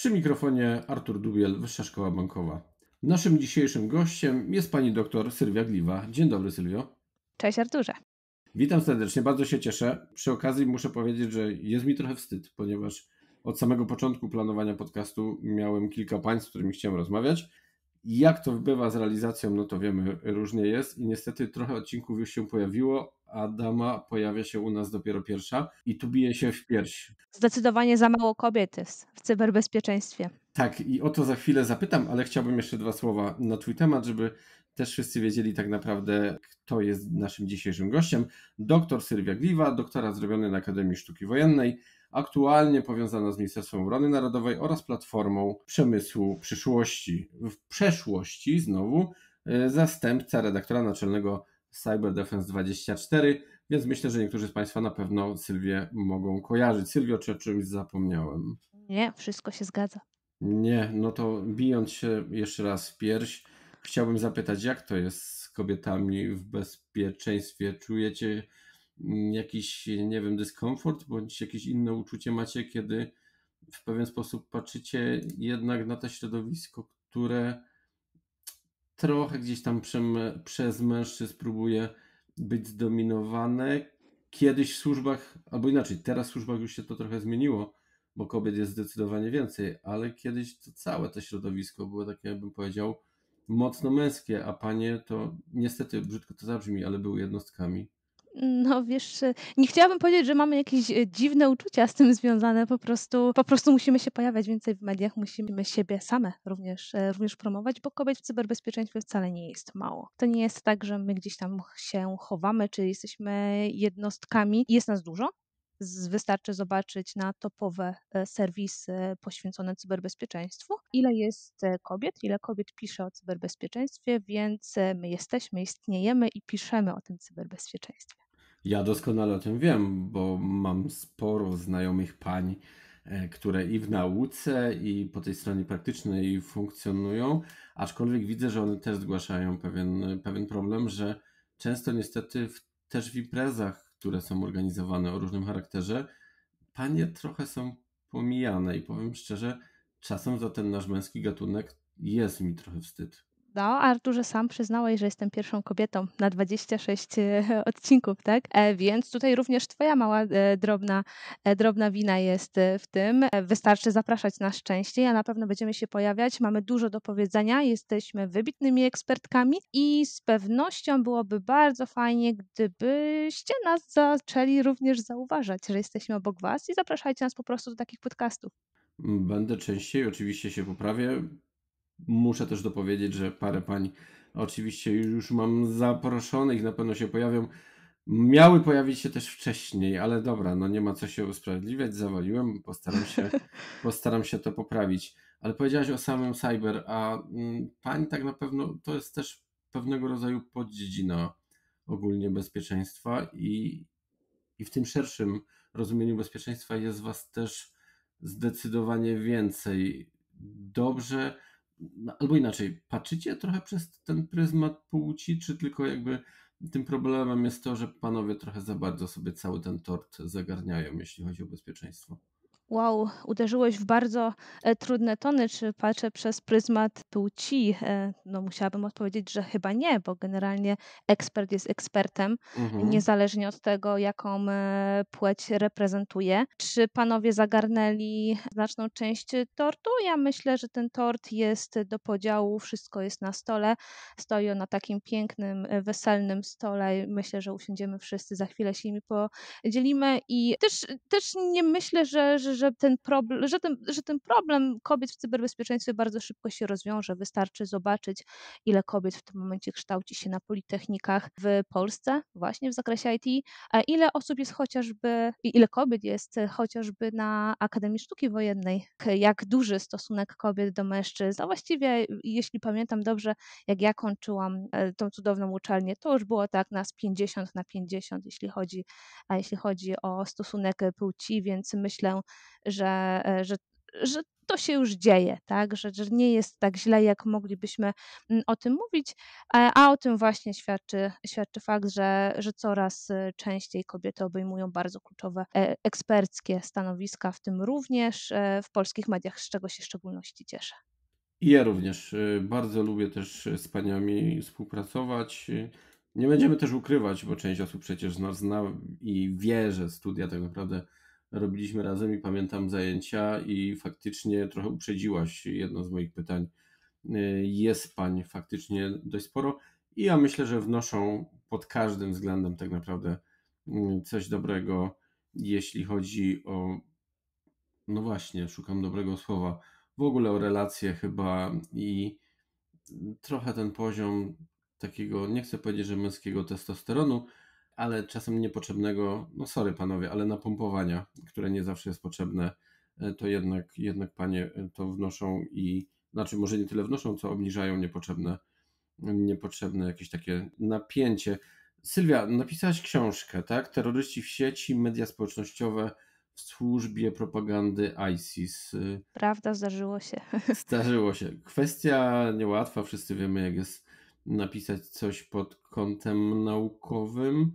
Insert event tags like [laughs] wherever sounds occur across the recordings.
Przy mikrofonie Artur Dubiel, Wyższa Szkoła Bankowa. Naszym dzisiejszym gościem jest pani doktor Sylwia Gliwa. Dzień dobry, Sylwio. Cześć, Arturze. Witam serdecznie, bardzo się cieszę. Przy okazji muszę powiedzieć, że jest mi trochę wstyd, ponieważ od samego początku planowania podcastu miałem kilka państw, z którymi chciałem rozmawiać. Jak to bywa z realizacją, no to wiemy, różnie jest i niestety trochę odcinków już się pojawiło, Adama pojawia się u nas dopiero pierwsza i tu bije się w pierś. Zdecydowanie za mało kobiet jest w cyberbezpieczeństwie. Tak, i o to za chwilę zapytam, ale chciałbym jeszcze dwa słowa na Twój temat, żeby też wszyscy wiedzieli tak naprawdę, kto jest naszym dzisiejszym gościem. Doktor Sylwia Gliwa, doktora zrobiony na Akademii Sztuki Wojennej, aktualnie powiązana z Ministerstwem Obrony Narodowej oraz Platformą Przemysłu Przyszłości. W przeszłości znowu e, zastępca redaktora naczelnego Cyber Defense 24, więc myślę, że niektórzy z Państwa na pewno Sylwię mogą kojarzyć. Sylwio, czy o czymś zapomniałem? Nie, wszystko się zgadza. Nie, no to bijąc się jeszcze raz w pierś, chciałbym zapytać, jak to jest z kobietami w bezpieczeństwie? Czujecie jakiś, nie wiem, dyskomfort bądź jakieś inne uczucie macie, kiedy w pewien sposób patrzycie jednak na to środowisko, które trochę gdzieś tam przez mężczyzn próbuje być zdominowane. Kiedyś w służbach, albo inaczej, teraz w służbach już się to trochę zmieniło, bo kobiet jest zdecydowanie więcej, ale kiedyś to całe to środowisko było takie, jakbym powiedział, mocno męskie, a panie to niestety, brzydko to zabrzmi, ale były jednostkami no wiesz, nie chciałabym powiedzieć, że mamy jakieś e, dziwne uczucia z tym związane, po prostu, po prostu musimy się pojawiać więcej w mediach, musimy siebie same również, e, również promować, bo kobiet w cyberbezpieczeństwie wcale nie jest mało. To nie jest tak, że my gdzieś tam się chowamy, czy jesteśmy jednostkami, jest nas dużo, wystarczy zobaczyć na topowe e, serwisy poświęcone cyberbezpieczeństwu, ile jest e, kobiet, ile kobiet pisze o cyberbezpieczeństwie, więc e, my jesteśmy, istniejemy i piszemy o tym cyberbezpieczeństwie. Ja doskonale o tym wiem, bo mam sporo znajomych pań, które i w nauce, i po tej stronie praktycznej funkcjonują, aczkolwiek widzę, że one też zgłaszają pewien, pewien problem, że często niestety w, też w imprezach które są organizowane o różnym charakterze, panie trochę są pomijane i powiem szczerze, czasem za ten nasz męski gatunek jest mi trochę wstyd. No, Arturze, sam przyznałeś, że jestem pierwszą kobietą na 26 e, odcinków, tak? E, więc tutaj również Twoja mała, e, drobna, drobna wina jest w tym. Wystarczy zapraszać nas częściej, a na pewno będziemy się pojawiać. Mamy dużo do powiedzenia, jesteśmy wybitnymi ekspertkami i z pewnością byłoby bardzo fajnie, gdybyście nas zaczęli również zauważać, że jesteśmy obok Was i zapraszajcie nas po prostu do takich podcastów. Będę częściej, oczywiście się poprawię. Muszę też dopowiedzieć, że parę pań oczywiście już mam zaproszonych, na pewno się pojawią. Miały pojawić się też wcześniej, ale dobra, no nie ma co się usprawiedliwiać, zawaliłem, postaram się, [laughs] postaram się to poprawić. Ale powiedziałaś o samym cyber, a mm, pań tak na pewno to jest też pewnego rodzaju poddziedzina ogólnie bezpieczeństwa i, i w tym szerszym rozumieniu bezpieczeństwa jest was też zdecydowanie więcej. Dobrze, no, albo inaczej, patrzycie trochę przez ten pryzmat płci, czy tylko jakby tym problemem jest to, że panowie trochę za bardzo sobie cały ten tort zagarniają, jeśli chodzi o bezpieczeństwo? wow, uderzyłeś w bardzo e, trudne tony, czy patrzę przez pryzmat płci? E, no musiałabym odpowiedzieć, że chyba nie, bo generalnie ekspert jest ekspertem, mhm. niezależnie od tego, jaką e, płeć reprezentuje. Czy panowie zagarnęli znaczną część tortu? Ja myślę, że ten tort jest do podziału, wszystko jest na stole, stoi on na takim pięknym, weselnym stole. Myślę, że usiądziemy wszyscy, za chwilę się nimi podzielimy i też, też nie myślę, że, że że ten, problem, że, ten, że ten problem kobiet w cyberbezpieczeństwie bardzo szybko się rozwiąże. Wystarczy zobaczyć, ile kobiet w tym momencie kształci się na politechnikach w Polsce, właśnie w zakresie IT, a ile osób jest chociażby, ile kobiet jest e, chociażby na Akademii Sztuki Wojennej, jak duży stosunek kobiet do mężczyzn. A właściwie, e, jeśli pamiętam dobrze, jak ja kończyłam e, tą cudowną uczelnię, to już było tak nas 50 na 50, jeśli chodzi, a jeśli chodzi o stosunek płci, więc myślę, że, e, że, że to się już dzieje, tak? Że, że nie jest tak źle, jak moglibyśmy mm, o tym mówić, e, a, o tym właśnie świadczy, świadczy fakt, że, że coraz e, częściej kobiety obejmują bardzo kluczowe eksperckie stanowiska, w tym również w polskich mediach, z czego się w szczególności cieszę. ja również bardzo lubię też z paniami współpracować. Nie będziemy też ukrywać, bo część osób przecież nas zna i wie, że studia tak naprawdę robiliśmy razem i pamiętam zajęcia i faktycznie trochę uprzedziłaś jedno z moich pytań. Y, jest pań faktycznie dość sporo i ja myślę, że wnoszą pod każdym względem tak naprawdę y, coś dobrego, jeśli chodzi o, no właśnie, szukam dobrego słowa, w ogóle o relacje chyba i trochę ten poziom takiego, nie chcę powiedzieć, że męskiego testosteronu, ale czasem niepotrzebnego, no sorry panowie, ale napompowania, które nie zawsze jest potrzebne, e, to jednak, jednak panie e, to wnoszą i, znaczy może nie tyle wnoszą, co obniżają niepotrzebne, niepotrzebne jakieś takie napięcie. Sylwia, napisałaś książkę, tak? Terroryści w sieci, media społecznościowe w służbie propagandy ISIS. Prawda, zdarzyło się. Zdarzyło się. Kwestia niełatwa, wszyscy wiemy, jak jest napisać coś pod kątem naukowym.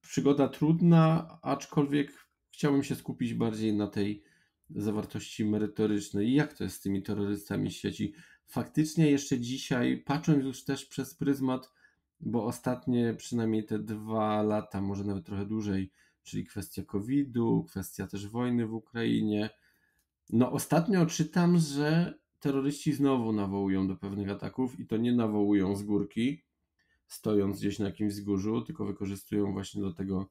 Przygoda trudna, aczkolwiek chciałbym się skupić bardziej na tej zawartości merytorycznej. Jak to jest z tymi terrorystami z sieci? Faktycznie jeszcze dzisiaj, patrząc już też przez pryzmat, bo ostatnie przynajmniej te dwa lata, może nawet trochę dłużej, czyli kwestia COVID-u, kwestia też wojny w Ukrainie. No ostatnio czytam, że terroryści znowu nawołują do pewnych ataków i to nie nawołują z górki, stojąc gdzieś na jakimś wzgórzu, tylko wykorzystują właśnie do tego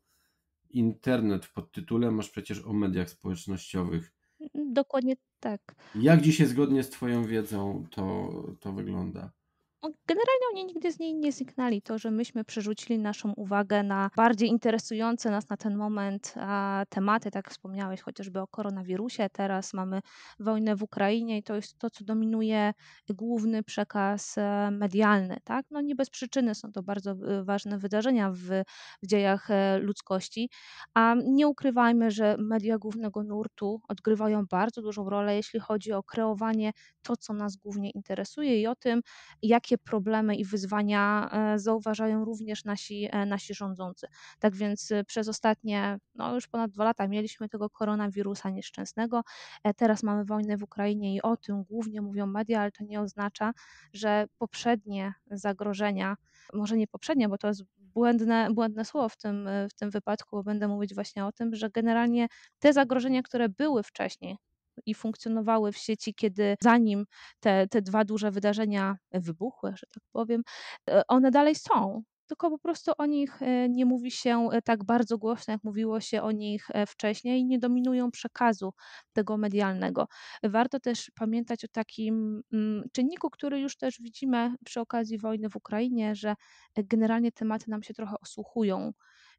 internet pod tytułem, Masz przecież o mediach społecznościowych. Dokładnie tak. Jak dzisiaj zgodnie z Twoją wiedzą to, to wygląda? No, Generalnie oni nigdy z niej nie zniknęli. To, że myśmy przerzucili naszą uwagę na bardziej interesujące nas na ten moment tematy, tak wspomniałeś chociażby o koronawirusie, teraz mamy wojnę w Ukrainie i to jest to, co dominuje główny przekaz e, medialny. Tak? No nie bez przyczyny są to bardzo e, ważne wydarzenia w, w dziejach e, ludzkości. A nie ukrywajmy, że media głównego nurtu odgrywają bardzo dużą rolę, jeśli chodzi o kreowanie to, co nas głównie interesuje i o tym, jakie problemy i wyzwania e, zauważają również nasi, e, nasi rządzący. Tak więc e, przez ostatnie, no już ponad dwa lata mieliśmy tego koronawirusa nieszczęsnego, teraz mamy wojnę w Ukrainie i o tym głównie mówią media, ale to nie oznacza, że poprzednie zagrożenia, może nie poprzednie, bo to jest błędne, błędne słowo w tym, w tym wypadku, bo będę mówić właśnie o tym, że generalnie te zagrożenia, które były wcześniej, i funkcjonowały w sieci, kiedy zanim te, te dwa duże wydarzenia wybuchły, że tak powiem, e, one dalej są tylko po prostu o nich e, nie mówi się e, tak bardzo głośno, jak mówiło się o nich wcześniej i nie dominują przekazu tego medialnego. Warto też pamiętać o takim mm, czynniku, który już też widzimy przy okazji wojny w Ukrainie, że generalnie tematy nam się trochę osłuchują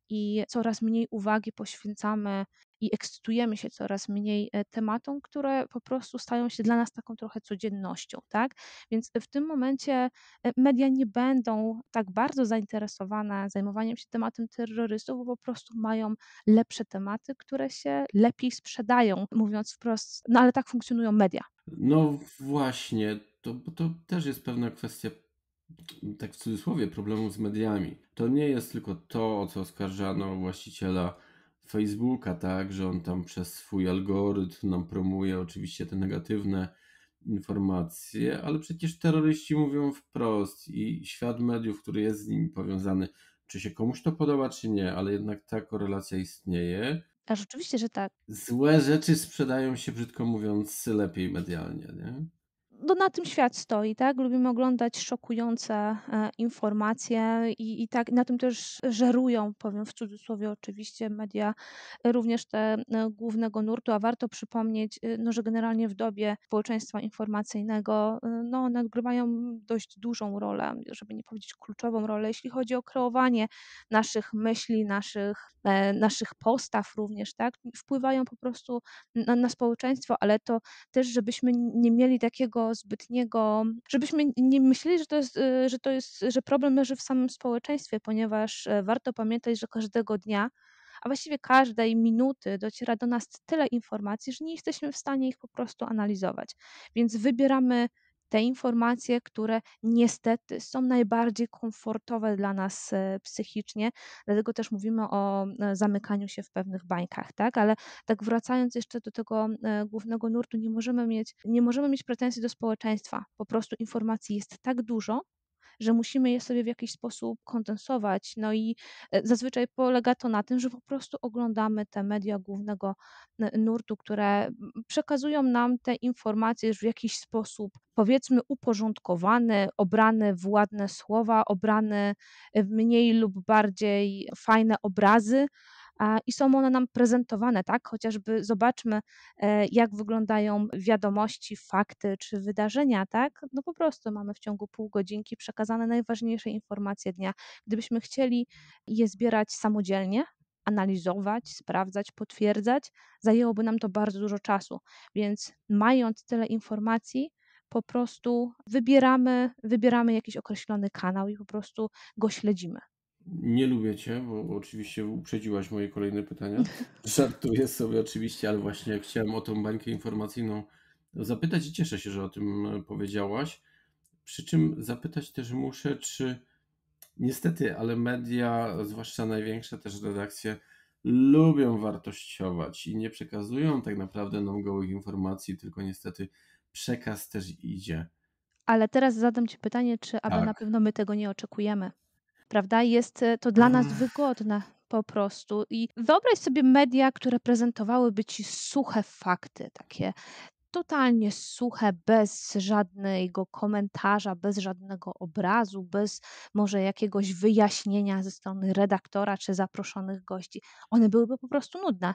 i coraz mniej uwagi poświęcamy i ekscytujemy się coraz mniej e, tematom, które po prostu stają się dla nas taką trochę codziennością, tak? Więc w tym momencie e, media nie będą tak bardzo zainteresowane zajmowaniem się tematem terrorystów, bo po prostu mają lepsze tematy, które się lepiej sprzedają, mówiąc wprost, no ale tak funkcjonują media. No właśnie, to, to też jest pewna kwestia tak w cudzysłowie, problemów z mediami. To nie jest tylko to, o co oskarżano właściciela Facebooka, tak, że on tam przez swój algorytm nam promuje oczywiście te negatywne informacje, ale przecież terroryści mówią wprost i świat mediów, który jest z nimi powiązany, czy się komuś to podoba, czy nie, ale jednak ta korelacja istnieje. A rzeczywiście, że tak. Złe rzeczy sprzedają się, brzydko mówiąc, lepiej medialnie, nie? no, na tym świat stoi, tak? Lubimy oglądać szokujące e, informacje i, i tak na tym też żerują, powiem w cudzysłowie oczywiście, media, e, również te e, głównego nurtu, a warto przypomnieć, e, no, że generalnie w dobie społeczeństwa informacyjnego, e, no, one odgrywają dość dużą rolę, żeby nie powiedzieć kluczową rolę, jeśli chodzi o kreowanie naszych myśli, naszych, e, naszych postaw również, tak? Wpływają po prostu na, na społeczeństwo, ale to też, żebyśmy nie mieli takiego zbytniego, żebyśmy nie myśleli, że to jest, y, że, to jest, że problem leży w samym społeczeństwie, ponieważ e, warto pamiętać, że każdego dnia a właściwie każdej minuty dociera do nas tyle informacji, że nie jesteśmy w stanie ich po prostu analizować. Więc wybieramy te informacje, które niestety są najbardziej komfortowe dla nas e, psychicznie, dlatego też mówimy o e, zamykaniu się w pewnych bańkach, tak? Ale tak wracając jeszcze do tego e, głównego nurtu, nie możemy mieć, nie możemy mieć pretensji do społeczeństwa. Po prostu informacji jest tak dużo, że musimy je sobie w jakiś sposób kondensować. No i e, zazwyczaj polega to na tym, że po prostu oglądamy te media głównego nurtu, które przekazują nam te informacje już w jakiś sposób, powiedzmy, uporządkowany, obrany w ładne słowa, obrany w mniej lub bardziej fajne obrazy i są one nam prezentowane, tak? Chociażby zobaczmy, e, jak wyglądają wiadomości, fakty czy wydarzenia, tak? No po prostu mamy w ciągu pół godzinki przekazane najważniejsze informacje dnia. Gdybyśmy chcieli je zbierać samodzielnie, analizować, sprawdzać, potwierdzać, zajęłoby nam to bardzo dużo czasu. Więc mając tyle informacji, po prostu wybieramy, wybieramy jakiś określony kanał i po prostu go śledzimy. Nie lubię cię, bo oczywiście uprzedziłaś moje kolejne pytania. [laughs] Żartuję sobie oczywiście, ale właśnie chciałem o tą bańkę informacyjną zapytać i cieszę się, że o tym powiedziałaś. Przy czym zapytać też muszę, czy niestety, ale media, zwłaszcza największe też redakcje, lubią wartościować i nie przekazują tak naprawdę nam gołych informacji, tylko niestety przekaz też idzie. Ale teraz zadam Ci pytanie, czy aby tak. na pewno my tego nie oczekujemy? prawda? Jest e, to dla nas mm. wygodne po prostu. I wyobraź sobie media, które prezentowałyby ci suche fakty, takie totalnie suche, bez żadnego komentarza, bez żadnego obrazu, bez może jakiegoś wyjaśnienia ze strony redaktora czy zaproszonych gości. One byłyby po prostu nudne.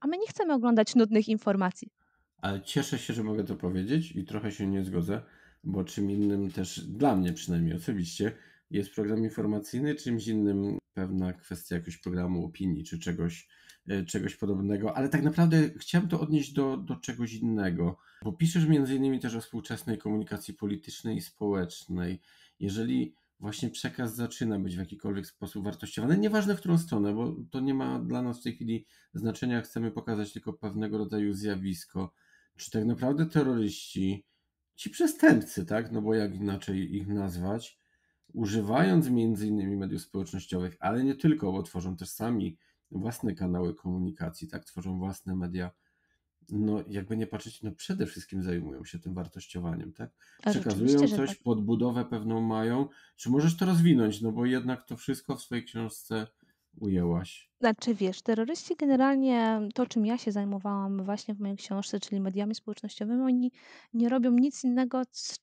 A my nie chcemy oglądać nudnych informacji. Ale cieszę się, że mogę to powiedzieć i trochę się nie zgodzę, bo czym innym też dla mnie przynajmniej osobiście jest program informacyjny czymś innym, pewna kwestia jakiegoś programu opinii czy czegoś, e, czegoś podobnego, ale tak naprawdę chciałem to odnieść do, do czegoś innego, bo piszesz między innymi też o współczesnej komunikacji politycznej i społecznej. Jeżeli właśnie przekaz zaczyna być w jakikolwiek sposób wartościowany, nieważne w którą stronę, bo to nie ma dla nas w tej chwili znaczenia, chcemy pokazać tylko pewnego rodzaju zjawisko, czy tak naprawdę terroryści, ci przestępcy, tak, no bo jak inaczej ich nazwać, używając m.in. mediów społecznościowych, ale nie tylko, bo tworzą też sami własne kanały komunikacji, tak, tworzą własne media. No, jakby nie patrzeć, no przede wszystkim zajmują się tym wartościowaniem, tak? Przekazują coś, tak. podbudowę pewną mają. Czy możesz to rozwinąć? No bo jednak to wszystko w swojej książce ujęłaś? Znaczy wiesz, terroryści generalnie, mm, to czym ja się zajmowałam właśnie w mojej książce, czyli mediami społecznościowymi, oni nie robią nic innego,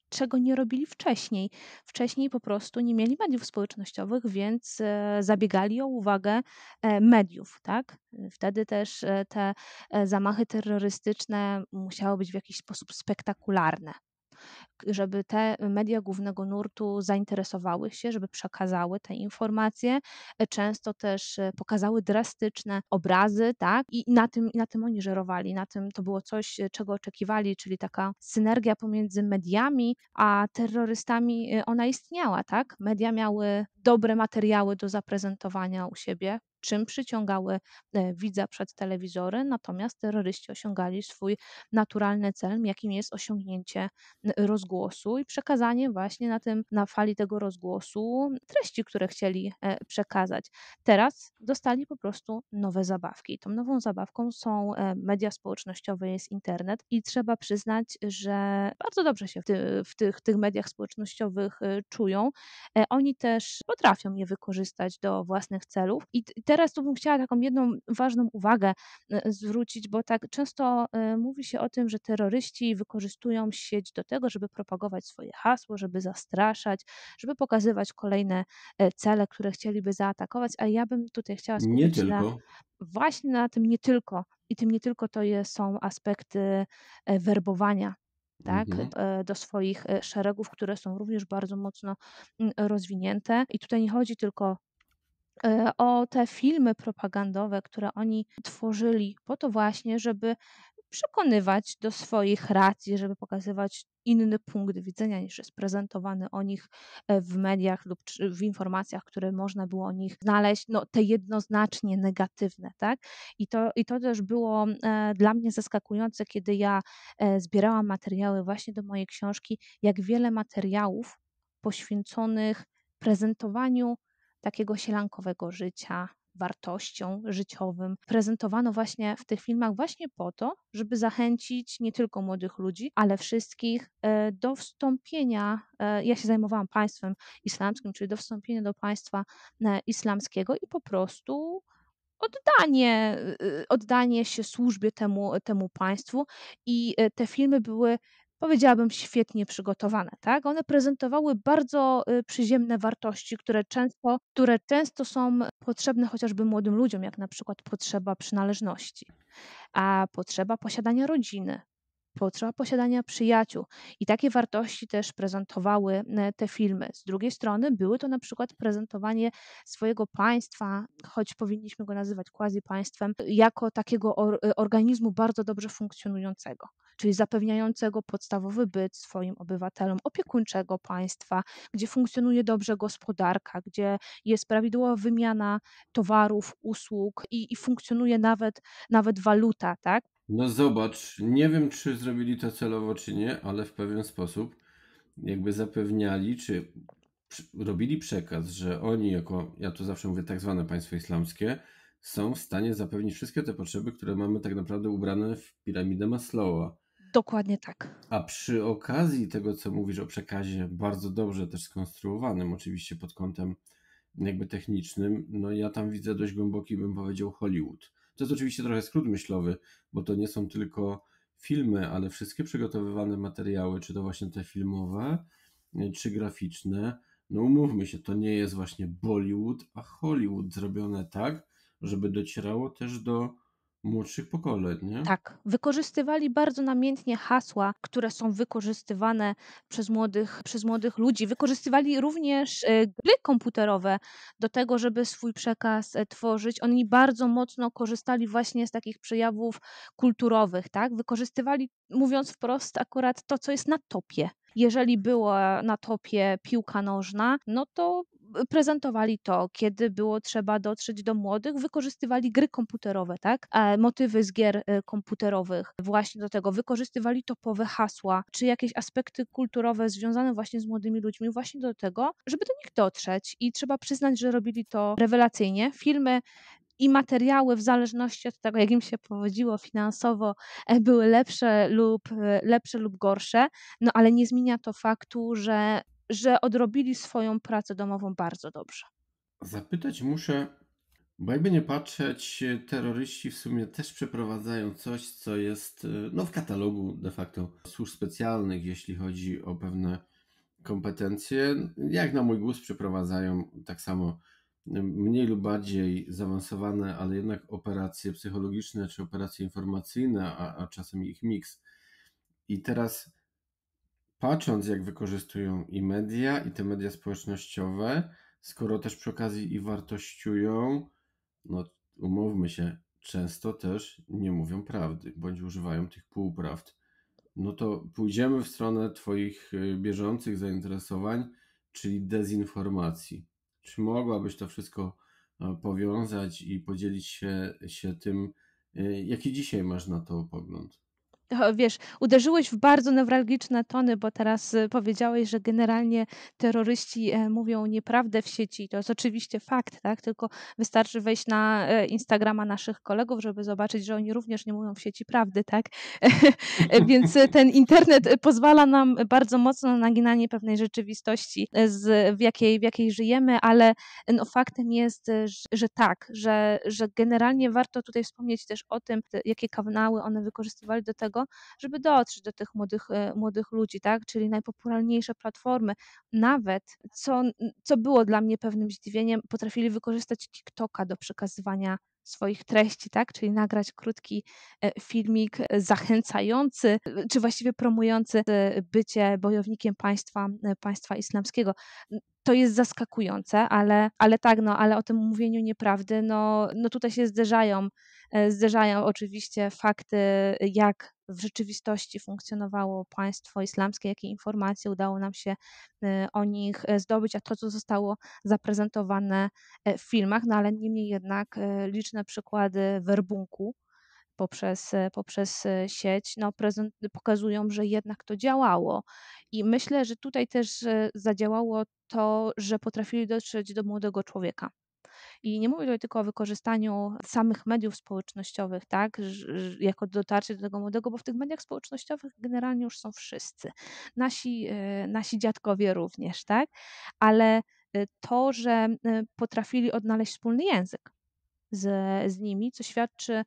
czego nie robili wcześniej. Wcześniej po prostu nie mieli mediów społecznościowych, więc e, zabiegali o uwagę e, mediów, tak? Wtedy też e, te zamachy terrorystyczne musiały być w jakiś sposób spektakularne żeby te media głównego nurtu zainteresowały się, żeby przekazały te informacje, e, często też e, pokazały drastyczne obrazy, tak? I na tym, na tym oni żerowali, na tym to było coś, e, czego oczekiwali, czyli taka synergia pomiędzy mediami a terrorystami, ona istniała, tak? Media miały dobre materiały do zaprezentowania u siebie, czym przyciągały e, widza przed telewizory, natomiast terroryści osiągali swój naturalny cel, jakim jest osiągnięcie rozgłosu i przekazanie właśnie na tym, na fali tego rozgłosu treści, które chcieli e, przekazać. Teraz dostali po prostu nowe zabawki. Tą nową zabawką są e, media społecznościowe, jest internet i trzeba przyznać, że bardzo dobrze się w, ty, w tych, tych mediach społecznościowych czują. Oni też potrafią je wykorzystać do własnych celów i te teraz tu bym chciała taką jedną ważną uwagę e, zwrócić, bo tak często e, mówi się o tym, że terroryści wykorzystują sieć do tego, żeby propagować swoje hasło, żeby zastraszać, żeby pokazywać kolejne e, cele, które chcieliby zaatakować, a ja bym tutaj chciała skupić na, właśnie na tym nie tylko i tym nie tylko to je, są aspekty werbowania tak, mhm. do swoich szeregów, które są również bardzo mocno mm, rozwinięte. I tutaj nie chodzi tylko E, o te filmy propagandowe, które oni tworzyli, po to właśnie, żeby przekonywać do swoich racji, żeby pokazywać inny punkt widzenia niż jest prezentowany o nich e, w mediach lub w informacjach, które można było o nich znaleźć, no te jednoznacznie negatywne, tak? I to, i to też było e, dla mnie zaskakujące, kiedy ja zbierałam materiały właśnie do mojej książki, jak wiele materiałów poświęconych prezentowaniu takiego sielankowego życia, wartością życiowym. Prezentowano właśnie w tych filmach właśnie po to, żeby zachęcić nie tylko młodych ludzi, ale wszystkich e, do wstąpienia. E, ja się zajmowałam państwem islamskim, czyli do wstąpienia do państwa e, islamskiego i po prostu oddanie, oddanie się służbie temu, temu państwu. I te filmy były powiedziałabym, świetnie przygotowane. Tak? One prezentowały bardzo y, przyziemne wartości, które często, które często są potrzebne chociażby młodym ludziom, jak na przykład potrzeba przynależności, a potrzeba posiadania rodziny, potrzeba posiadania przyjaciół. I takie wartości też prezentowały y, te filmy. Z drugiej strony były to na przykład prezentowanie swojego państwa, choć powinniśmy go nazywać quasi państwem, jako takiego organizmu bardzo dobrze funkcjonującego czyli zapewniającego podstawowy byt swoim obywatelom, opiekuńczego państwa, gdzie funkcjonuje dobrze gospodarka, gdzie jest prawidłowa wymiana towarów, usług i, i funkcjonuje nawet, nawet waluta, tak? No zobacz, nie wiem czy zrobili to celowo czy nie, ale w pewien sposób jakby zapewniali, czy robili przekaz, że oni jako, ja to zawsze mówię, tak zwane państwo islamskie, są w stanie zapewnić wszystkie te potrzeby, które mamy tak naprawdę ubrane w piramidę Maslowa. Dokładnie tak. A przy okazji tego, co mówisz o przekazie, bardzo dobrze też skonstruowanym, oczywiście pod kątem jakby technicznym, no ja tam widzę dość głęboki, bym powiedział, Hollywood. To jest oczywiście trochę skrót myślowy, bo to nie są tylko filmy, ale wszystkie przygotowywane materiały, czy to właśnie te filmowe, e, czy graficzne, no umówmy się, to nie jest właśnie Bollywood, a Hollywood zrobione tak, żeby docierało też do młodszych pokoleń, nie? Tak. Wykorzystywali bardzo namiętnie hasła, które są wykorzystywane przez młodych, przez młodych ludzi. Wykorzystywali również e, gry komputerowe do tego, żeby swój przekaz e, tworzyć. Oni bardzo mocno korzystali właśnie z takich przejawów kulturowych, tak? Wykorzystywali, mówiąc wprost, akurat to, co jest na topie jeżeli była na topie piłka nożna, no to Y, prezentowali to, kiedy było trzeba dotrzeć do młodych, wykorzystywali gry komputerowe, tak? E, motywy z gier y, komputerowych właśnie do tego, wykorzystywali topowe hasła, czy jakieś aspekty kulturowe związane właśnie z młodymi ludźmi właśnie do tego, żeby do nich dotrzeć i trzeba przyznać, że robili to rewelacyjnie. Filmy i materiały, w zależności od tego, jak im się powodziło finansowo, e, były lepsze lub, y, lepsze lub gorsze, no ale nie zmienia to faktu, że że odrobili swoją pracę domową bardzo dobrze. Zapytać muszę, bo jakby nie patrzeć, terroryści w sumie też przeprowadzają coś, co jest e, no, w katalogu de facto służb specjalnych, jeśli chodzi o pewne kompetencje. Jak na mój głos przeprowadzają tak samo mniej lub bardziej zaawansowane, ale jednak operacje psychologiczne czy operacje informacyjne, a, a czasem ich miks. I teraz patrząc jak wykorzystują i media, i te media społecznościowe, skoro też przy okazji i wartościują, no umówmy się, często też nie mówią prawdy, bądź używają tych półprawd. No to pójdziemy w stronę Twoich y, bieżących zainteresowań, czyli dezinformacji. Czy mogłabyś to wszystko e, powiązać i podzielić się, się tym, y, jaki dzisiaj masz na to pogląd? wiesz, uderzyłeś w bardzo newralgiczne tony, bo teraz y, powiedziałeś, że generalnie terroryści e, mówią nieprawdę w sieci. To jest oczywiście fakt, tak? Tylko wystarczy wejść na e, Instagrama naszych kolegów, żeby zobaczyć, że oni również nie mówią w sieci prawdy, tak? [laughs] Więc ten internet pozwala nam bardzo mocno na naginanie pewnej rzeczywistości, e, z, w, jakiej, w jakiej żyjemy, ale no, faktem jest, że, że tak, że, że generalnie warto tutaj wspomnieć też o tym, jakie kawały one wykorzystywali do tego, tego, żeby dotrzeć do tych młodych, e, młodych ludzi, tak? Czyli najpopularniejsze platformy, nawet co, co było dla mnie pewnym zdziwieniem, potrafili wykorzystać TikToka do przekazywania swoich treści, tak? Czyli nagrać krótki e, filmik e, zachęcający, czy właściwie promujący bycie bojownikiem państwa, państwa islamskiego. To jest zaskakujące, ale, ale tak, no, ale o tym mówieniu nieprawdy, no, no tutaj się zderzają, zderzają oczywiście fakty, jak w rzeczywistości funkcjonowało państwo islamskie, jakie informacje udało nam się e, o nich e, zdobyć, a to, co zostało zaprezentowane e, w filmach, no ale niemniej jednak liczne przykłady werbunku, poprzez, poprzez sieć, no, prezent, pokazują, że jednak to działało. I myślę, że tutaj też zadziałało to, że potrafili dotrzeć do młodego człowieka. I nie mówię tutaj tylko o wykorzystaniu samych mediów społecznościowych, tak, jako dotarcie do tego młodego, bo w tych mediach społecznościowych generalnie już są wszyscy. Nasi, e, nasi dziadkowie również, tak, ale e, to, że e, potrafili odnaleźć wspólny język, z, z nimi, co świadczy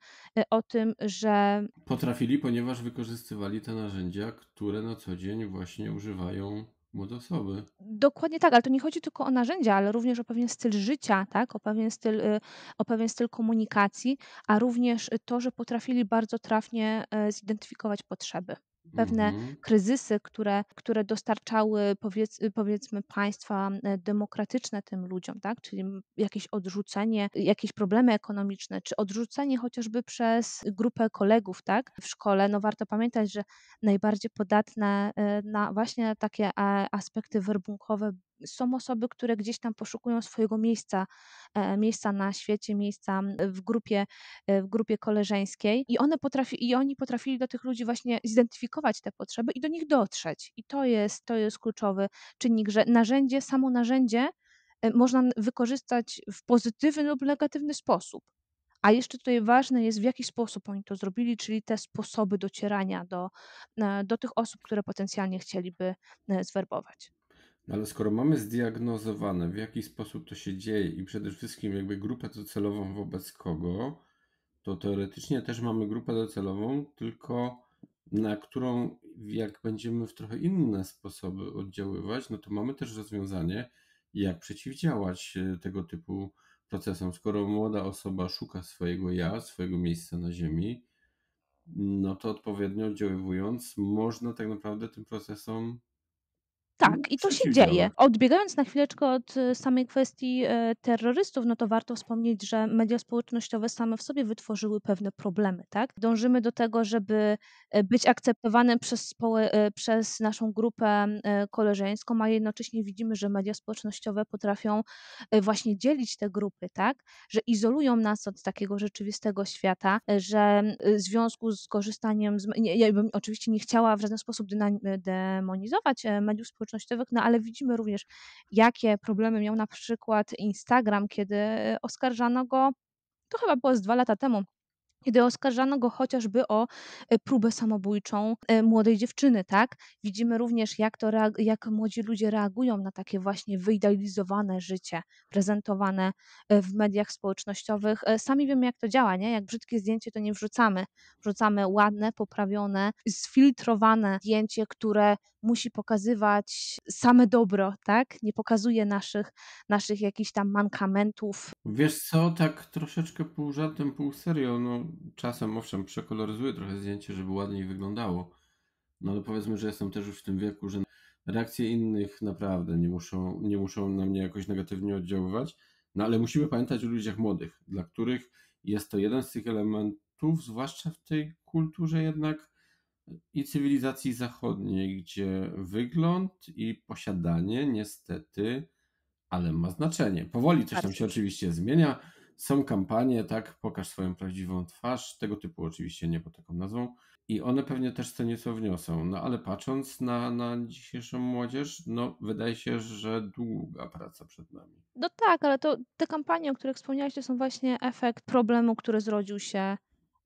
o tym, że. Potrafili, ponieważ wykorzystywali te narzędzia, które na co dzień właśnie używają Młode osoby. Dokładnie tak, ale to nie chodzi tylko o narzędzia, ale również o pewien styl życia, tak? o, pewien styl, y, o pewien styl komunikacji, a również to, że potrafili bardzo trafnie y, zidentyfikować potrzeby pewne mhm. kryzysy, które, które dostarczały powiedz, powiedzmy państwa e, demokratyczne tym ludziom, tak? czyli jakieś odrzucenie, jakieś problemy ekonomiczne, czy odrzucenie chociażby przez grupę kolegów tak? w szkole. No warto pamiętać, że najbardziej podatne e, na właśnie takie e, aspekty werbunkowe są osoby, które gdzieś tam poszukują swojego miejsca, e, miejsca na świecie, miejsca w grupie, e, w grupie koleżeńskiej i, one potrafi, i oni potrafili do tych ludzi właśnie zidentyfikować te potrzeby i do nich dotrzeć. I to jest, to jest kluczowy czynnik, że narzędzie, samo narzędzie e, można wykorzystać w pozytywny lub negatywny sposób. A jeszcze tutaj ważne jest, w jaki sposób oni to zrobili, czyli te sposoby docierania do, do tych osób, które potencjalnie chcieliby zwerbować. Ale skoro mamy zdiagnozowane, w jaki sposób to się dzieje i przede wszystkim jakby grupę docelową wobec kogo, to teoretycznie też mamy grupę docelową, tylko na którą jak będziemy w trochę inne sposoby oddziaływać, no to mamy też rozwiązanie, jak przeciwdziałać e, tego typu procesom. Skoro młoda osoba szuka swojego ja, swojego miejsca na ziemi, no to odpowiednio oddziaływując, można tak naprawdę tym procesom tak, no, i to się dzieje. Odbiegając na chwileczkę od e, samej kwestii e, terrorystów, no to warto wspomnieć, że media społecznościowe same w sobie wytworzyły pewne problemy, tak? Dążymy do tego, żeby e, być akceptowanym przez, przez naszą grupę koleżeńską, a jednocześnie widzimy, że media społecznościowe potrafią właśnie dzielić te grupy, tak? Że izolują nas od takiego rzeczywistego świata, że w związku z korzystaniem z... Ja bym oczywiście nie chciała w żaden sposób demonizować mediów społecznościowych, społecznościowych, no ale widzimy również, jakie problemy miał na przykład Instagram, kiedy e, oskarżano go, to chyba było z dwa lata temu, kiedy oskarżano go chociażby o e, próbę samobójczą e, młodej dziewczyny, tak? Widzimy również, jak, to jak młodzi ludzie reagują na takie właśnie wyidealizowane życie prezentowane e, w mediach społecznościowych. Sami wiemy, jak to działa, nie? Jak brzydkie zdjęcie, to nie wrzucamy. Wrzucamy ładne, poprawione, sfiltrowane zdjęcie, które musi pokazywać same dobro, tak? Nie pokazuje naszych, naszych jakichś tam mankamentów. Wiesz co, tak troszeczkę pół żartem, pół serio, no czasem owszem przekoloryzuję trochę zdjęcie, żeby ładniej wyglądało, no ale powiedzmy, że jestem też już w tym wieku, że reakcje innych naprawdę nie muszą, nie muszą na mnie jakoś negatywnie oddziaływać, no ale musimy pamiętać o ludziach młodych, dla których jest to jeden z tych elementów, zwłaszcza w tej kulturze jednak i cywilizacji zachodniej, gdzie wygląd i posiadanie niestety, ale ma znaczenie. Powoli coś tam tak. się oczywiście zmienia, są kampanie, tak, pokaż swoją prawdziwą twarz, tego typu oczywiście nie pod taką nazwą i one pewnie też co nieco wniosą, no ale patrząc na, na dzisiejszą młodzież, no wydaje się, że długa praca przed nami. No tak, ale to te kampanie, o których wspomniałeś, to są właśnie efekt problemu, który zrodził się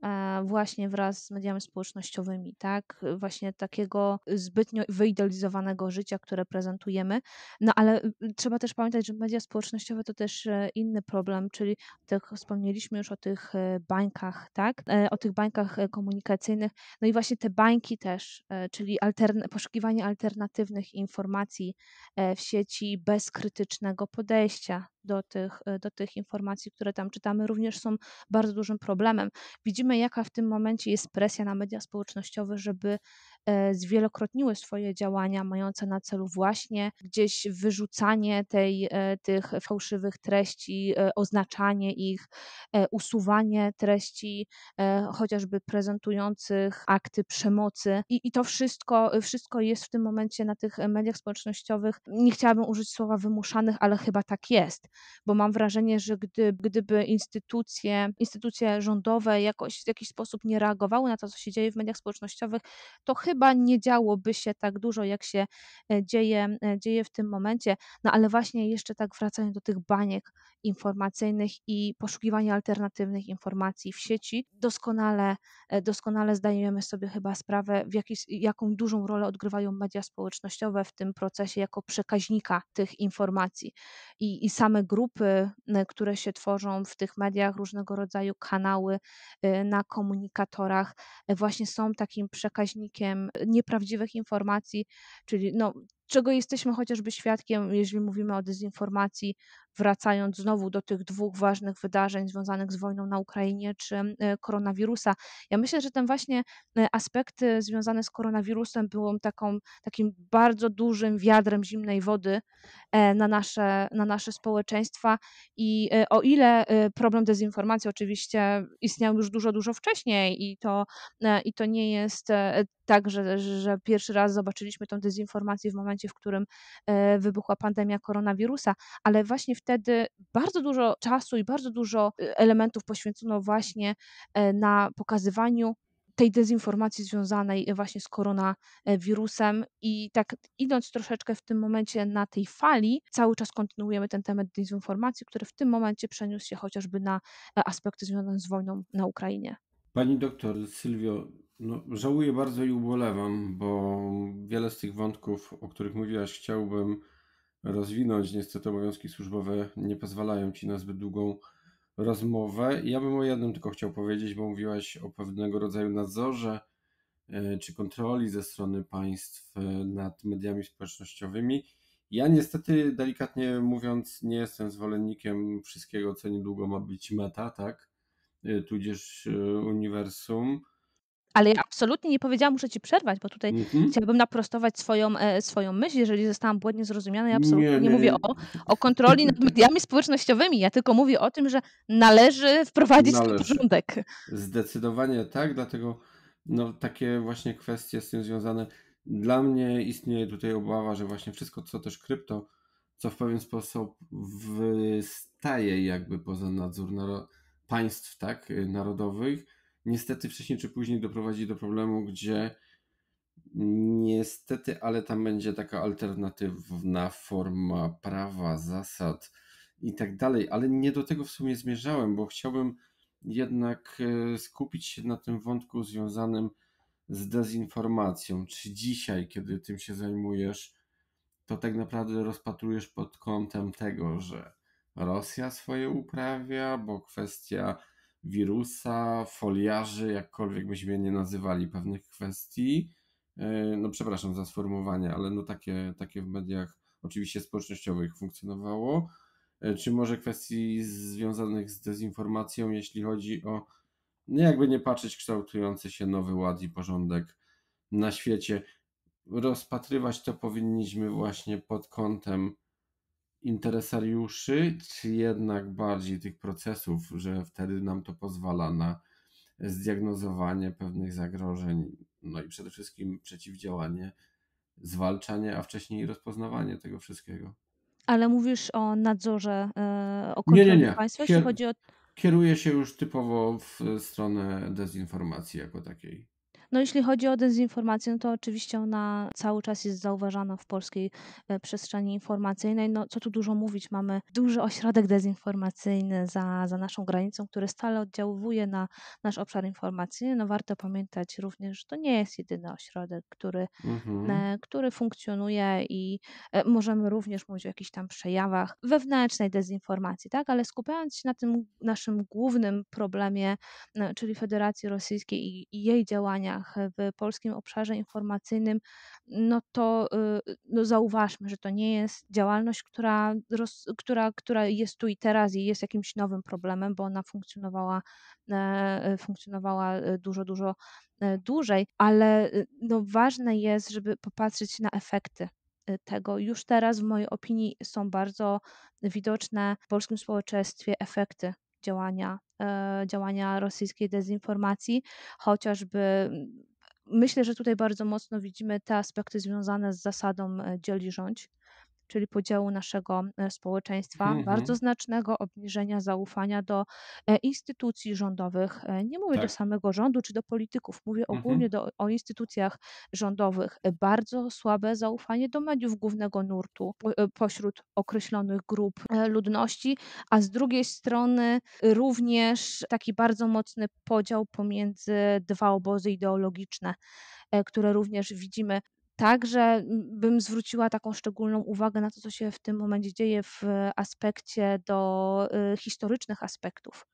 E, właśnie wraz z mediami społecznościowymi, tak? Właśnie takiego zbytnio wyidealizowanego życia, które prezentujemy. No ale y, trzeba też pamiętać, że media społecznościowe to też e, inny problem, czyli tak wspomnieliśmy już o tych e, bańkach, tak? O tych bańkach komunikacyjnych. No i właśnie te bańki też, czyli poszukiwanie alternatywnych informacji w sieci bez krytycznego podejścia, do tych, e, do tych informacji, które tam czytamy, również są bardzo dużym problemem. Widzimy, jaka w tym momencie jest presja na media społecznościowe, żeby E, zwielokrotniły swoje działania mające na celu właśnie gdzieś wyrzucanie tej, e, tych fałszywych treści, e, oznaczanie ich, usuwanie treści chociażby prezentujących akty przemocy i, i to wszystko, wszystko jest w tym momencie na tych mediach społecznościowych, nie chciałabym użyć słowa wymuszanych, ale chyba tak jest, bo mam wrażenie, że gdy, gdyby instytucje, instytucje rządowe jakoś w jakiś sposób nie reagowały na to, co się dzieje w mediach społecznościowych, to chyba chyba nie działoby się tak dużo, jak się e, dzieje, e, dzieje w tym momencie. No ale właśnie jeszcze tak wracając do tych baniek, informacyjnych i poszukiwania alternatywnych informacji w sieci. Doskonale, e, doskonale zdajemy sobie chyba sprawę, w jaki, jaką dużą rolę odgrywają media społecznościowe w tym procesie jako przekaźnika tych informacji. I, i same grupy, e, które się tworzą w tych mediach, różnego rodzaju kanały e, na komunikatorach, właśnie są takim przekaźnikiem nieprawdziwych informacji, czyli no, czego jesteśmy chociażby świadkiem, jeżeli mówimy o dezinformacji wracając znowu do tych dwóch ważnych wydarzeń związanych z wojną na Ukrainie czy e, koronawirusa. Ja myślę, że ten właśnie e, aspekty e, związane z koronawirusem były taką, takim bardzo dużym wiadrem zimnej wody na nasze, na nasze społeczeństwa i o ile problem dezinformacji oczywiście istniał już dużo, dużo wcześniej i to, i to nie jest tak, że, że pierwszy raz zobaczyliśmy tą dezinformację w momencie, w którym wybuchła pandemia koronawirusa, ale właśnie w wtedy bardzo dużo czasu i bardzo dużo y, elementów poświęcono właśnie e, na pokazywaniu tej dezinformacji związanej e, właśnie z koronawirusem i tak idąc troszeczkę w tym momencie na tej fali, cały czas kontynuujemy ten temat dezinformacji, który w tym momencie przeniósł się chociażby na e, aspekty związane z wojną na Ukrainie. Pani doktor Sylwio, no, żałuję bardzo i ubolewam, bo wiele z tych wątków, o których mówiłaś, chciałbym rozwinąć. Niestety obowiązki służbowe nie pozwalają ci na zbyt długą rozmowę. Ja bym o jednym tylko chciał powiedzieć, bo mówiłaś o pewnego rodzaju nadzorze e, czy kontroli ze strony państw e, nad mediami społecznościowymi. Ja niestety, delikatnie mówiąc, nie jestem zwolennikiem wszystkiego, co niedługo ma być meta, tak? E, tudzież uniwersum ale ja absolutnie nie powiedziałam, muszę ci przerwać, bo tutaj mm-hmm. chciałabym naprostować swoją, e, swoją myśl, jeżeli zostałam błędnie zrozumiana. Ja absolutnie nie, nie, nie mówię nie. O, o kontroli nad [laughs] mediami społecznościowymi. Ja tylko mówię o tym, że należy wprowadzić należy. ten porządek. Zdecydowanie tak, dlatego no, takie właśnie kwestie z tym związane. Dla mnie istnieje tutaj obawa, że właśnie wszystko, co też krypto, co w pewien sposób wystaje jakby poza nadzór naro- państw tak, narodowych, niestety wcześniej czy później doprowadzi do problemu, gdzie niestety, ale tam będzie taka alternatywna forma prawa, zasad i tak dalej, ale nie do tego w sumie zmierzałem, bo chciałbym jednak e, skupić się na tym wątku związanym z dezinformacją. Czy dzisiaj, kiedy tym się zajmujesz, to tak naprawdę rozpatrujesz pod kątem tego, że Rosja swoje uprawia, bo kwestia wirusa, foliarzy, jakkolwiek byśmy nie nazywali pewnych kwestii. E, no przepraszam za sformułowanie, ale no takie, takie w mediach oczywiście społecznościowych funkcjonowało. E, czy może kwestii związanych z dezinformacją, jeśli chodzi o no jakby nie patrzeć kształtujący się nowy ład i porządek na świecie. Rozpatrywać to powinniśmy właśnie pod kątem interesariuszy, czy jednak bardziej tych procesów, że wtedy nam to pozwala na zdiagnozowanie pewnych zagrożeń, no i przede wszystkim przeciwdziałanie, zwalczanie, a wcześniej rozpoznawanie tego wszystkiego. Ale mówisz o nadzorze, e, o kontroli nie, nie, nie. państwa, jeśli Kier chodzi o... Kieruje się już typowo w stronę dezinformacji jako takiej. No jeśli chodzi o dezinformację, no to oczywiście ona cały czas jest zauważana w polskiej e, przestrzeni informacyjnej. No co tu dużo mówić, mamy duży ośrodek dezinformacyjny za, za naszą granicą, który stale oddziałuje na nasz obszar informacyjny. No warto pamiętać również, że to nie jest jedyny ośrodek, który, mhm. E, który funkcjonuje i e, możemy również mówić o jakichś tam przejawach wewnętrznej dezinformacji, tak? Ale skupiając się na tym naszym głównym problemie, czyli Federacji Rosyjskiej i jej działaniach mediach, e, w polskim obszarze informacyjnym, no to y, no zauważmy, że to nie jest działalność, która, roz, która, która jest tu i teraz i jest jakimś nowym problemem, bo ona funkcjonowała, e, e, funkcjonowała dużo, dużo dłużej, ale y, no ważne jest, żeby popatrzeć na efekty y, tego. Już teraz, w mojej opinii, są bardzo widoczne w polskim społeczeństwie efekty działania E, działania rosyjskiej dezinformacji, chociażby mm, myślę, że tutaj bardzo mocno widzimy te aspekty związane z zasadą e, dzieli rządź, czyli podziału naszego e, społeczeństwa, mm -hmm. bardzo mhm. znacznego obniżenia zaufania do e, instytucji rządowych. E, nie mówię tak. do samego rządu czy do polityków, mówię mm -hmm. ogólnie do, o instytucjach rządowych. Bardzo słabe zaufanie do mediów głównego nurtu pośród określonych grup ludności, a z drugiej strony również taki bardzo mocny podział pomiędzy dwa obozy ideologiczne które również widzimy Także bym zwróciła taką szczególną uwagę na to, co się w tym momencie dzieje w aspekcie do y, historycznych aspektów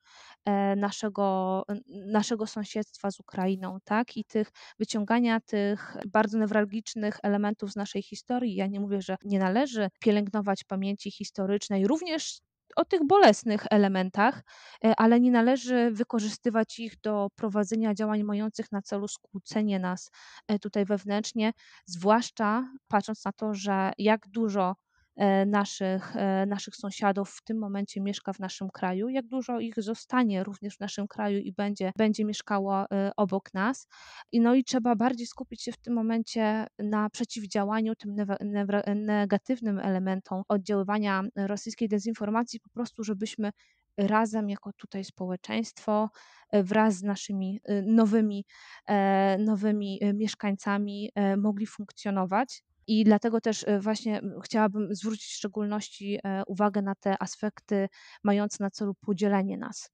e, naszego, naszego sąsiedztwa z Ukrainą, tak? I tych wyciągania tych bardzo newralgicznych elementów z naszej historii. Ja nie mówię, że nie należy pielęgnować pamięci historycznej, również o tych bolesnych elementach, e, ale nie należy wykorzystywać ich do prowadzenia działań mających na celu skłócenie nas e, tutaj wewnętrznie, zwłaszcza patrząc na to, że jak dużo E, naszych, e, naszych sąsiadów w tym momencie mieszka w naszym kraju, jak dużo ich zostanie również w naszym kraju i będzie, będzie mieszkało e, obok nas. I no i trzeba bardziej skupić się w tym momencie na przeciwdziałaniu tym negatywnym elementom oddziaływania rosyjskiej dezinformacji, po prostu żebyśmy razem jako tutaj społeczeństwo, wraz z naszymi nowymi, nowymi mieszkańcami mogli funkcjonować. I dlatego też e, właśnie chciałabym zwrócić w szczególności e, uwagę na te aspekty mające na celu podzielenie nas.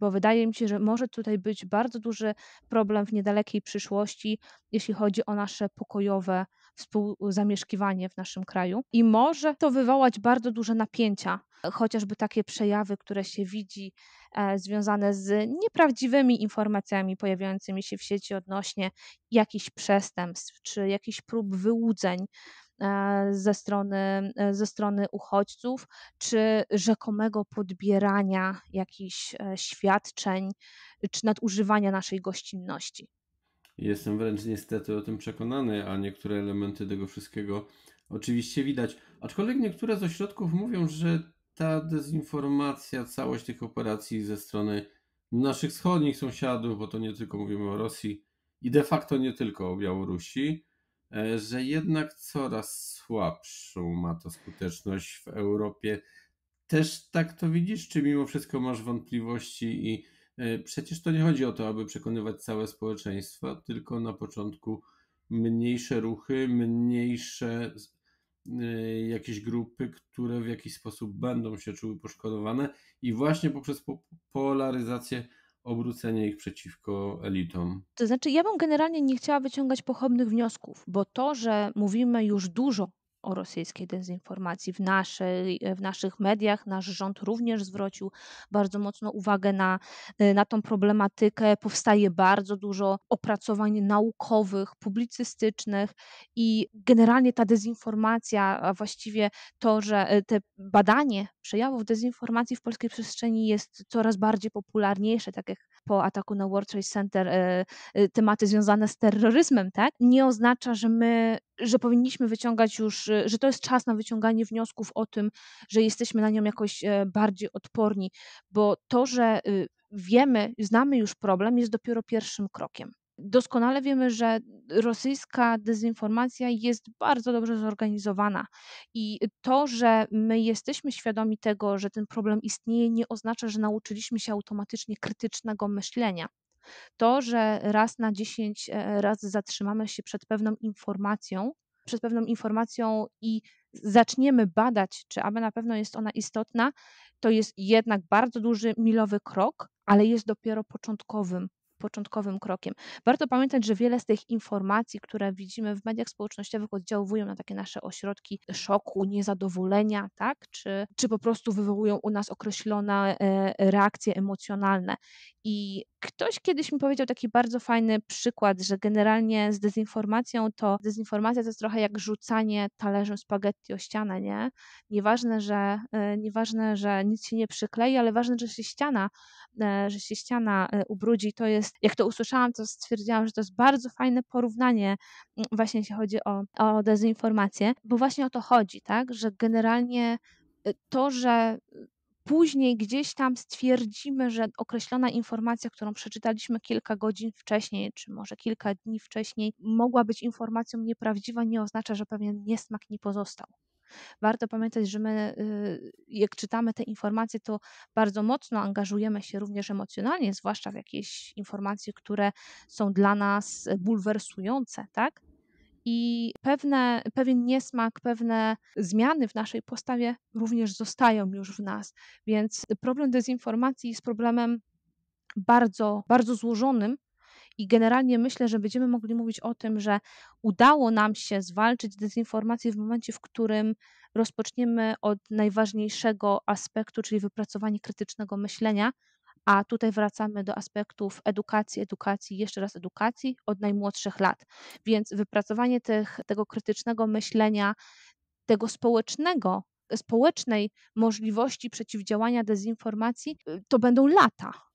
Bo wydaje mi się, że może tutaj być bardzo duży problem w niedalekiej przyszłości, jeśli chodzi o nasze pokojowe współzamieszkiwanie w naszym kraju. I może to wywołać bardzo duże napięcia chociażby takie przejawy, które się widzi e, związane z nieprawdziwymi informacjami pojawiającymi się w sieci odnośnie jakichś przestępstw czy jakichś prób wyłudzeń e, ze strony, e, ze strony uchodźców, czy rzekomego podbierania jakichś świadczeń, czy nadużywania naszej gościnności. Jestem wręcz niestety o tym przekonany, a niektóre elementy tego wszystkiego oczywiście widać. Aczkolwiek niektóre z ośrodków mówią, że ta dezinformacja, całość tych operacji ze strony naszych wschodnich sąsiadów, bo to nie tylko mówimy o Rosji i de facto nie tylko o Białorusi, e, że jednak coraz słabszą ma to skuteczność w Europie. Też tak to widzisz, czy mimo wszystko masz wątpliwości i e, przecież to nie chodzi o to, aby przekonywać całe społeczeństwo, tylko na początku mniejsze ruchy, mniejsze Y, jakieś grupy, które w jakiś sposób będą się czuły poszkodowane i właśnie poprzez po polaryzację obrócenie ich przeciwko elitom. To znaczy, ja bym generalnie nie chciała wyciągać pochopnych wniosków, bo to, że mówimy już dużo o rosyjskiej dezinformacji. W, naszej, e, w naszych mediach nasz rząd również zwrócił bardzo mocno uwagę na, e, na tą problematykę. Powstaje bardzo dużo opracowań naukowych, publicystycznych i generalnie ta dezinformacja, a właściwie to, że e, te badanie przejawów dezinformacji w polskiej przestrzeni jest coraz bardziej popularniejsze, tak jak po ataku na World Trade Center e, e, tematy związane z terroryzmem, tak, nie oznacza, że my, że powinniśmy wyciągać już, e, że to jest czas na wyciąganie wniosków o tym, że jesteśmy na nią jakoś bardziej odporni, bo to, że y, wiemy, znamy już problem, jest dopiero pierwszym krokiem. Doskonale wiemy, że rosyjska dezinformacja jest bardzo dobrze zorganizowana i to, że my jesteśmy świadomi tego, że ten problem istnieje, nie oznacza, że nauczyliśmy się automatycznie krytycznego myślenia. To, że raz na 10 e, razy zatrzymamy się przed pewną informacją, przed pewną informacją i zaczniemy badać, czy aby na pewno jest ona istotna, to jest jednak bardzo duży milowy krok, ale jest dopiero początkowym początkowym krokiem. Warto pamiętać, że wiele z tych informacji, które widzimy w mediach społecznościowych, oddziałują na takie nasze ośrodki szoku, niezadowolenia, tak? czy, czy po prostu wywołują u nas określone e, reakcje emocjonalne. I ktoś kiedyś mi powiedział taki bardzo fajny przykład, że generalnie z dezinformacją to dezinformacja to jest trochę jak rzucanie talerzem spaghetti o ścianę, nie? Nieważne, że, e, nieważne, że nic się nie przyklei, ale ważne, że się ściana, e, że się ściana e, ubrudzi. To jest, jak to usłyszałam, to stwierdziłam, że to jest bardzo fajne porównanie, mm, właśnie jeśli chodzi o, o dezinformację, bo właśnie o to chodzi, tak? Że generalnie to, że później gdzieś tam stwierdzimy, że określona informacja, którą przeczytaliśmy kilka godzin wcześniej, czy może kilka dni wcześniej, mogła być informacją nieprawdziwa, nie oznacza, że pewien niesmak nie pozostał. Warto pamiętać, że my, y, jak czytamy te informacje, to bardzo mocno angażujemy się również emocjonalnie, zwłaszcza w jakieś informacje, które są dla nas y, bulwersujące, tak? i pewne, pewien niesmak, pewne zmiany w naszej postawie również zostają już w nas. Więc problem dezinformacji jest problemem bardzo, bardzo złożonym. I generalnie myślę, że będziemy mogli mówić o tym, że udało nam się zwalczyć dezinformację w momencie, w którym rozpoczniemy od najważniejszego aspektu, czyli wypracowanie krytycznego myślenia, a tutaj wracamy do aspektów edukacji, edukacji, jeszcze raz edukacji od najmłodszych lat. Więc wypracowanie tych, tego krytycznego myślenia, tego społecznego, społecznej możliwości przeciwdziałania dezinformacji, y, to będą lata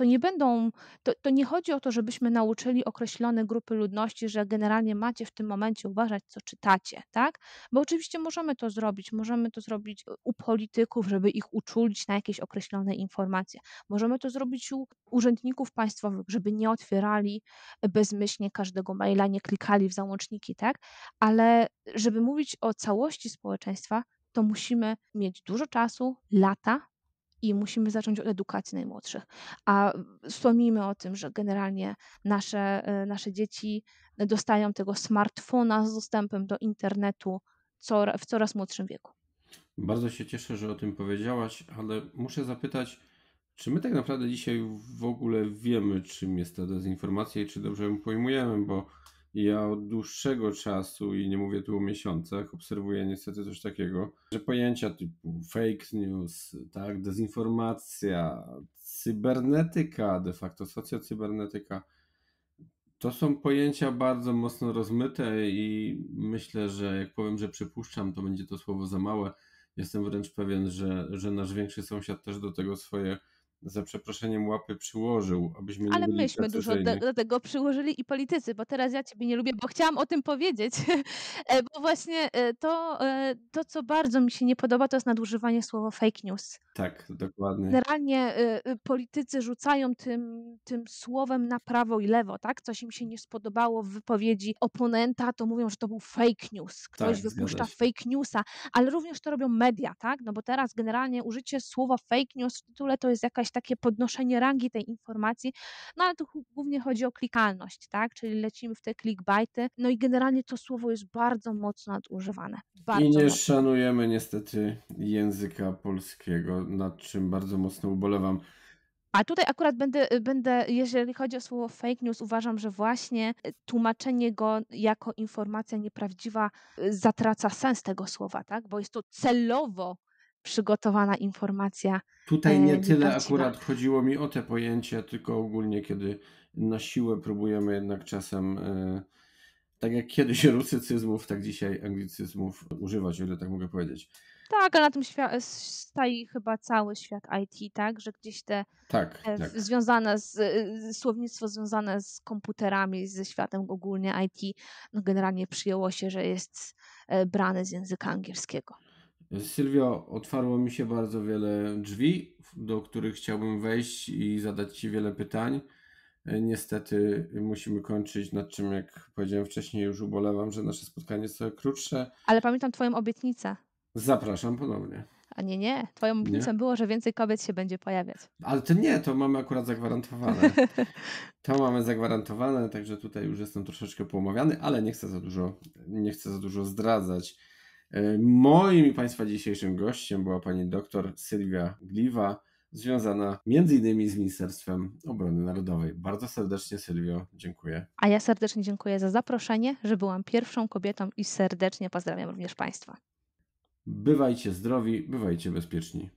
to nie będą, to, to nie chodzi o to, żebyśmy nauczyli określone grupy ludności, że generalnie macie w tym momencie uważać, co czytacie, tak? Bo oczywiście możemy to zrobić, możemy to zrobić u polityków, żeby ich uczulić na jakieś określone informacje. Możemy to zrobić u urzędników państwowych, żeby nie otwierali bezmyślnie każdego maila, nie klikali w załączniki, tak? Ale żeby mówić o całości społeczeństwa, to musimy mieć dużo czasu, lata, i musimy zacząć od edukacji najmłodszych. A wspomnijmy o tym, że generalnie nasze, e, nasze dzieci dostają tego smartfona z dostępem do internetu w coraz młodszym wieku. Bardzo się cieszę, że o tym powiedziałaś, ale muszę zapytać, czy my tak naprawdę dzisiaj w ogóle wiemy, czym jest ta dezinformacja i czy dobrze ją pojmujemy, bo ja od dłuższego czasu, i nie mówię tu o miesiącach, obserwuję niestety coś takiego, że pojęcia typu fake news, tak, dezinformacja, cybernetyka, de facto socjocybernetyka, to są pojęcia bardzo mocno rozmyte i myślę, że jak powiem, że przypuszczam, to będzie to słowo za małe. Jestem wręcz pewien, że, że nasz większy sąsiad też do tego swoje za przeproszeniem łapy przyłożył, abyśmy Ale nie myśmy dużo do, do, tego przyłożyli i politycy, bo teraz ja ciebie nie lubię, bo chciałam o tym powiedzieć, [laughs] e, bo właśnie e, to, e, to, co bardzo mi się nie podoba, to jest nadużywanie słowa fake news. Tak, dokładnie. Generalnie politycy rzucają tym, tym słowem na prawo i lewo, tak? Coś im się nie spodobało w wypowiedzi oponenta, to mówią, że to był fake news. Ktoś tak, wypuszcza fake newsa, ale również to robią media, tak? No bo teraz generalnie użycie słowa fake news w tytule to jest jakaś takie podnoszenie rangi tej informacji, no ale tu głównie chodzi o klikalność, tak? Czyli lecimy w te clickbaity, no i generalnie to słowo jest bardzo mocno nadużywane. Bardzo I nie mocno. szanujemy niestety języka polskiego, nad czym bardzo mocno ubolewam. A tutaj akurat będę, będę, jeżeli chodzi o słowo fake news, uważam, że właśnie e, tłumaczenie go jako informacja nieprawdziwa e, zatraca sens tego słowa, tak? Bo jest to celowo przygotowana informacja. Tutaj e, nie tyle akurat chodziło mi o te pojęcia, tylko ogólnie, kiedy na siłę próbujemy jednak czasem, e, tak jak kiedyś [laughs] rusycyzmów, tak dzisiaj anglicyzmów używać, o ile tak mogę powiedzieć. Tak, a na tym staje chyba cały świat IT, tak? Że gdzieś te, tak, e, tak. związane z słownictwo związane z komputerami, ze światem ogólnie IT, no generalnie przyjęło się, że jest brane z języka angielskiego. Sylwio, otwarło mi się bardzo wiele drzwi, do których chciałbym wejść i zadać Ci wiele pytań. E, niestety musimy kończyć, nad czym, jak powiedziałem wcześniej, już ubolewam, że nasze spotkanie jest trochę krótsze. Ale pamiętam Twoją obietnicę. Zapraszam ponownie. A nie, nie. Twoją obietnicą było, że więcej kobiet się będzie pojawiać. Ale to nie, to mamy akurat zagwarantowane. [laughs] to mamy zagwarantowane, także tutaj już jestem troszeczkę poumawiany, ale nie chcę za dużo, nie chcę za dużo zdradzać. E, moim i Państwa dzisiejszym gościem była pani doktor Sylwia Gliwa, związana m.in. z Ministerstwem Obrony Narodowej. Bardzo serdecznie Sylwio, dziękuję. A ja serdecznie dziękuję za zaproszenie, że byłam pierwszą kobietą i serdecznie pozdrawiam również Państwa. Bywajcie zdrowi, bywajcie bezpieczni.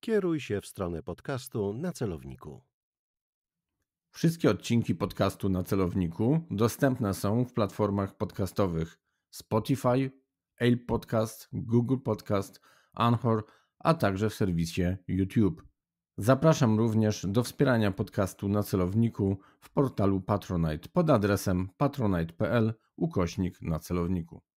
Kieruj się w stronę podcastu na celowniku. Wszystkie odcinki podcastu na celowniku dostępne są w platformach podcastowych Spotify, Apple Podcast, Google Podcast, Anchor, a także w serwisie YouTube. Zapraszam również do wspierania podcastu na celowniku w portalu Patronite pod adresem patronite.pl ukośnik na celowniku.